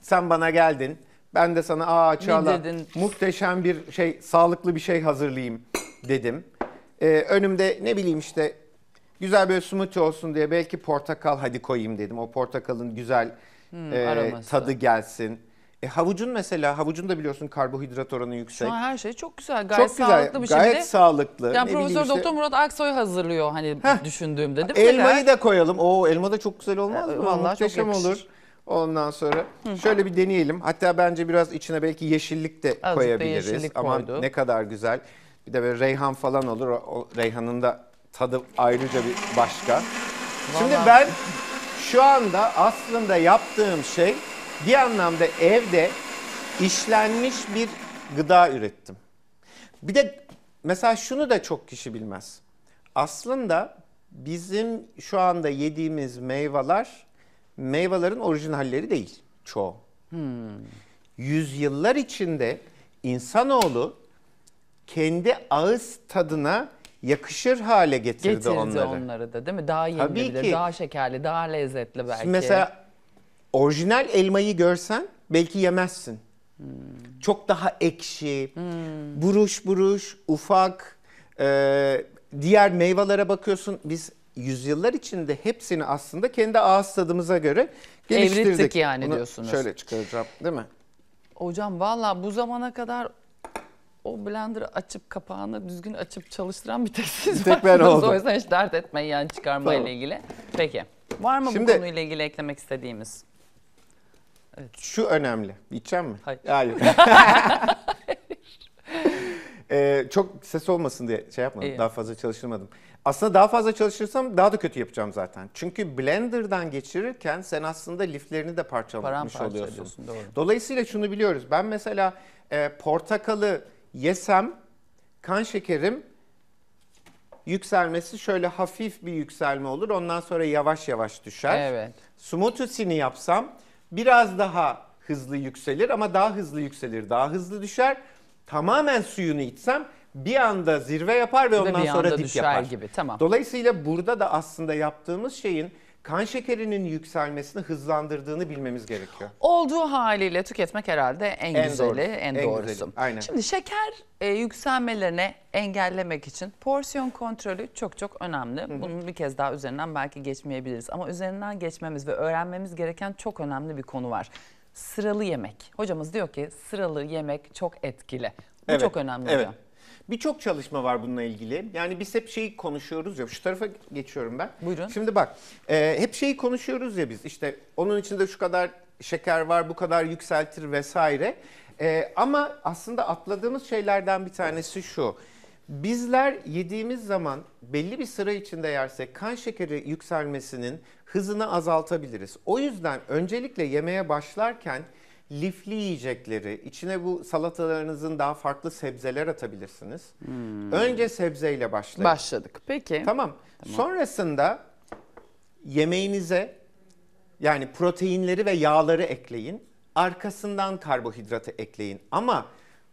Sen bana geldin. Ben de sana aa Çağla muhteşem bir şey, sağlıklı bir şey hazırlayayım dedim. Ee, önümde ne bileyim işte güzel böyle smoothie olsun diye belki portakal hadi koyayım dedim. O portakalın güzel Hmm, e, tadı gelsin. E, havucun mesela, havucun da biliyorsun karbohidrat oranı yüksek. Şu an her şey çok güzel, gayet çok güzel, sağlıklı bir şey. Gayet sağlıklı. Yani ne Profesör işte. Doktor Murat Aksoy hazırlıyor hani Heh. düşündüğümde değil mi? Elmayı da koyalım. Oo elma da çok güzel olmaz e, mı? Vallahi çok yakışır. olur. Ondan sonra Hı. şöyle bir deneyelim. Hatta bence biraz içine belki yeşillik de Azıcık koyabiliriz. Yeşillik Aman ne kadar güzel. Bir de böyle reyhan falan olur. O reyhanın da tadı ayrıca bir başka. Vallahi. Şimdi ben şu anda aslında yaptığım şey bir anlamda evde işlenmiş bir gıda ürettim. Bir de mesela şunu da çok kişi bilmez. Aslında bizim şu anda yediğimiz meyveler meyvelerin orijinalleri değil çoğu. Hmm. Yüzyıllar içinde insanoğlu kendi ağız tadına yakışır hale getirdi, getirdi onları. onları da değil mi? Daha yenilebilir, ki, daha şekerli, daha lezzetli belki. Mesela orijinal elmayı görsen belki yemezsin. Hmm. Çok daha ekşi, hmm. buruş buruş, ufak. E, diğer meyvelere bakıyorsun. Biz yüzyıllar içinde hepsini aslında kendi ağız tadımıza göre geliştirdik. Evrittik yani Bunu diyorsunuz. Şöyle çıkaracağım değil mi? Hocam valla bu zamana kadar o blender'ı açıp kapağını düzgün açıp çalıştıran bir tek siz bir tek ben oldum. O yüzden hiç dert etmeyin yani çıkarma tamam. ile ilgili. Peki. Var mı Şimdi, bu konuyla ilgili eklemek istediğimiz? Evet. Şu önemli. İçeceğim mi? Hayır. Hayır. ses olmasın diye şey yapmadım. İyi. Daha fazla çalıştırmadım. Aslında daha fazla çalışırsam daha da kötü yapacağım zaten. Çünkü Blender'dan geçirirken sen aslında liflerini de parçalamış oluyorsun. doğru. Dolayısıyla şunu biliyoruz. Ben mesela e, portakalı yesem kan şekerim yükselmesi şöyle hafif bir yükselme olur. Ondan sonra yavaş yavaş düşer. Evet. Smoothies'ini yapsam biraz daha hızlı yükselir ama daha hızlı yükselir, daha hızlı düşer. Tamamen suyunu içsem bir anda zirve yapar ve ondan ve bir sonra dip yapar. gibi. Tamam. Dolayısıyla burada da aslında yaptığımız şeyin kan şekerinin yükselmesini hızlandırdığını bilmemiz gerekiyor. Olduğu haliyle tüketmek herhalde en, en güzeli, doğrusu. en doğrusu. En aynen. Şimdi şeker e, yükselmelerini engellemek için porsiyon kontrolü çok çok önemli. Hı -hı. Bunun bir kez daha üzerinden belki geçmeyebiliriz ama üzerinden geçmemiz ve öğrenmemiz gereken çok önemli bir konu var. Sıralı yemek. Hocamız diyor ki sıralı yemek çok etkili. Bu evet. çok önemli evet. hocam. Birçok çalışma var bununla ilgili. Yani biz hep şeyi konuşuyoruz ya. Şu tarafa geçiyorum ben. Buyurun. Şimdi bak e, hep şeyi konuşuyoruz ya biz. İşte onun içinde şu kadar şeker var, bu kadar yükseltir vesaire. E, ama aslında atladığımız şeylerden bir tanesi şu. Bizler yediğimiz zaman belli bir sıra içinde yersek kan şekeri yükselmesinin hızını azaltabiliriz. O yüzden öncelikle yemeye başlarken lifli yiyecekleri, içine bu salatalarınızın daha farklı sebzeler atabilirsiniz. Hmm. Önce sebzeyle başlayın. Başladık. Peki. Tamam. tamam. Sonrasında yemeğinize yani proteinleri ve yağları ekleyin. Arkasından karbohidratı ekleyin. Ama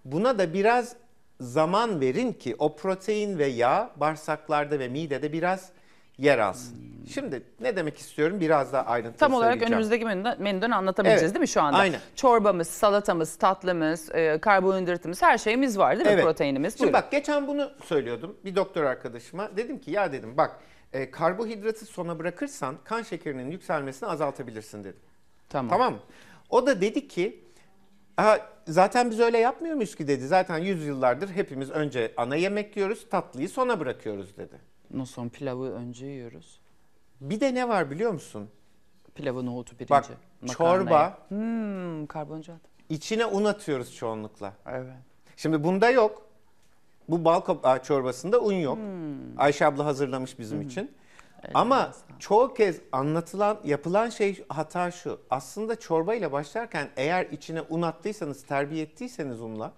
buna da biraz zaman verin ki o protein ve yağ bağırsaklarda ve midede biraz yer alsın. Hmm. Şimdi ne demek istiyorum biraz daha ayrıntılı Tam olarak önümüzdeki menüden, menüden anlatabileceğiz evet. değil mi şu anda? Aynen. Çorbamız, salatamız, tatlımız, e, karbonhidratımız her şeyimiz var değil mi? Evet. Proteinimiz. Şimdi Buyurun. bak geçen bunu söylüyordum bir doktor arkadaşıma. Dedim ki ya dedim bak e, karbohidratı sona bırakırsan kan şekerinin yükselmesini azaltabilirsin dedim. Tamam. Tamam O da dedi ki Aha, zaten biz öyle yapmıyor muyuz ki dedi. Zaten yüzyıllardır hepimiz önce ana yemek yiyoruz, tatlıyı sona bırakıyoruz dedi. No son pilavı önce yiyoruz. Bir de ne var biliyor musun? Pilavı, nohutu, pirinci. Bak makarnayı. çorba. Hmm, karbonhidrat. İçine un atıyoruz çoğunlukla. Evet. Şimdi bunda yok. Bu bal çorbasında un yok. Hmm. Ayşe abla hazırlamış bizim hmm. için. Evet, Ama çoğu kez anlatılan, yapılan şey hata şu. Aslında çorba ile başlarken eğer içine un attıysanız, terbiye ettiyseniz unla,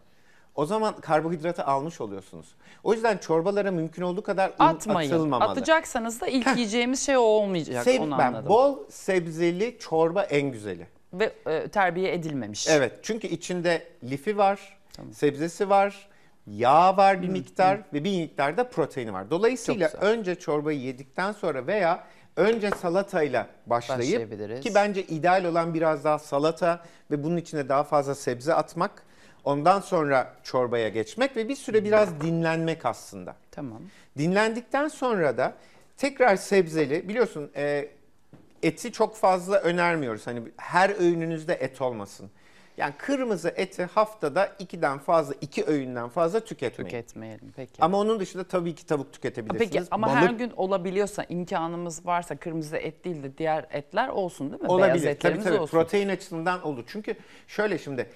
o zaman karbonhidratı almış oluyorsunuz. O yüzden çorbalara mümkün olduğu kadar un Atmayın. atılmamalı. Atacaksanız da ilk yiyeceğimiz şey o olmayacak. Seb- onu ben anladım. bol sebzeli çorba en güzeli. Ve e, terbiye edilmemiş. Evet çünkü içinde lifi var, sebzesi var, yağ var bir miktar ve bir miktar da proteini var. Dolayısıyla önce çorbayı yedikten sonra veya önce salatayla başlayıp ki bence ideal olan biraz daha salata ve bunun içine daha fazla sebze atmak Ondan sonra çorbaya geçmek ve bir süre biraz dinlenmek aslında. Tamam. Dinlendikten sonra da tekrar sebzeli biliyorsun e, eti çok fazla önermiyoruz. Hani her öğününüzde et olmasın. Yani kırmızı eti haftada ikiden fazla, iki öğünden fazla tüketmeyin. Tüketmeyelim peki. Ama onun dışında tabii ki tavuk tüketebilirsiniz. Peki ama Balık... her gün olabiliyorsa, imkanımız varsa kırmızı et değil de diğer etler olsun değil mi? Olabilir. Beyaz etlerimiz tabii, tabii. olsun. Protein açısından olur. Çünkü şöyle şimdi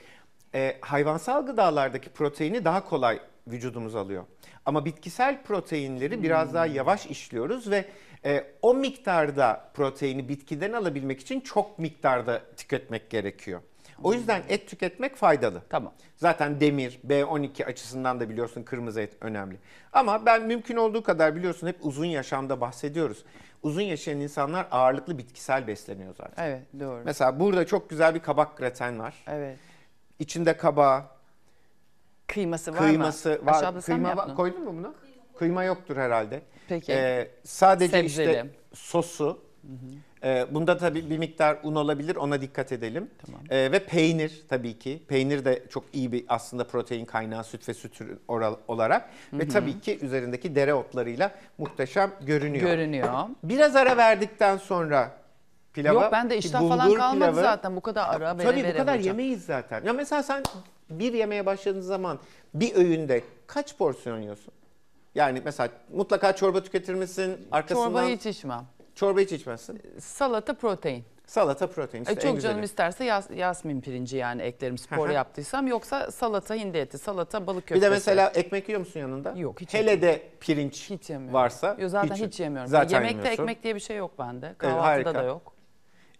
e, hayvansal gıdalardaki proteini daha kolay vücudumuz alıyor. Ama bitkisel proteinleri biraz daha hmm. yavaş işliyoruz ve e, o miktarda proteini bitkiden alabilmek için çok miktarda tüketmek gerekiyor. O hmm. yüzden et tüketmek faydalı. Tamam. Zaten demir, B12 açısından da biliyorsun kırmızı et önemli. Ama ben mümkün olduğu kadar biliyorsun hep uzun yaşamda bahsediyoruz. Uzun yaşayan insanlar ağırlıklı bitkisel besleniyor zaten. Evet doğru. Mesela burada çok güzel bir kabak graten var. Evet. İçinde kaba Kıyması var kıyması mı? var. Aşağıda Kıyma yaptın? var. Koydun mu bunu? Kıyma yoktur herhalde. Peki. Ee, sadece işte Sebzeli. sosu. Ee, bunda tabii bir miktar un olabilir ona dikkat edelim. Tamam. Ee, ve peynir tabii ki. Peynir de çok iyi bir aslında protein kaynağı süt ve süt ürün oral- olarak. Ve tabii ki üzerindeki dereotlarıyla muhteşem görünüyor. Görünüyor. Biraz ara verdikten sonra pilava. Yok ben de iştah falan kalmadı pilavı, zaten bu kadar ara vere Tabii bu kadar hocam. yemeyiz zaten. Ya mesela sen bir yemeğe başladığın zaman bir öğünde kaç porsiyon yiyorsun? Yani mesela mutlaka çorba tüketir Arkasından... Çorba hiç içmem. Çorba hiç içmezsin. Salata protein. Salata protein işte e, Çok en canım isterse yas, yasmin pirinci yani eklerim spor Aha. yaptıysam. Yoksa salata hindi eti, salata balık köftesi. Bir de mesela ekmek yiyor musun yanında? Yok hiç Hele de pirinç hiç yemiyorum. varsa. Yo, zaten hiç, hiç yemiyorum. Zaten Yemekte yemiyorsun. ekmek diye bir şey yok bende. E, Kahvaltıda e, da yok.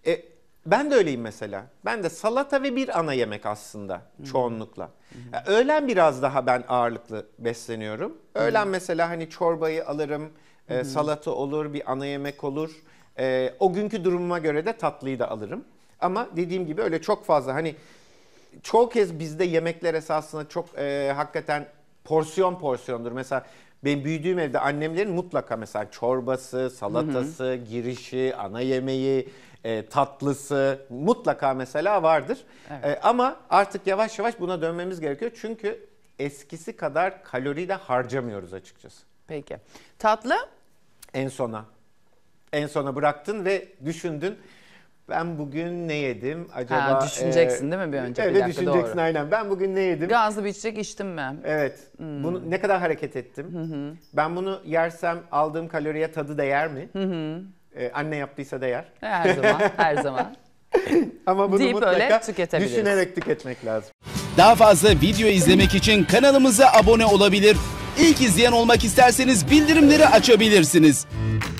E, ben de öyleyim mesela. Ben de salata ve bir ana yemek aslında Hı-hı. Hmm. çoğunlukla. Hı-hı. Hmm. Yani öğlen biraz daha ben ağırlıklı besleniyorum. Öğlen Hı-hı. Hmm. mesela hani çorbayı alırım, e, salata olur, bir ana yemek olur. E, o günkü durumuma göre de tatlıyı da alırım. Ama dediğim gibi öyle çok fazla hani çoğu kez bizde yemekler esasında çok e, hakikaten porsiyon porsiyondur. Mesela ben büyüdüğüm evde annemlerin mutlaka mesela çorbası, salatası, hı hı. girişi, ana yemeği, e, tatlısı mutlaka mesela vardır. Evet. E, ama artık yavaş yavaş buna dönmemiz gerekiyor. Çünkü eskisi kadar kalori de harcamıyoruz açıkçası. Peki. Tatlı? En sona. En sona bıraktın ve düşündün ben bugün ne yedim acaba? Ha, düşüneceksin e, değil mi bir önce? Evet bir dakika, düşüneceksin doğru. aynen. Ben bugün ne yedim? Gazlı bir içecek içtim mi? Evet. Hmm. Bunu ne kadar hareket ettim? Hı hı. Ben bunu yersem aldığım kaloriye tadı değer mi? Hı hı. Ee, anne yaptıysa değer. E, her zaman, her zaman. Ama bunu Deyip mutlaka düşünerek tüketmek lazım. Daha fazla video izlemek için kanalımıza abone olabilir. İlk izleyen olmak isterseniz bildirimleri açabilirsiniz.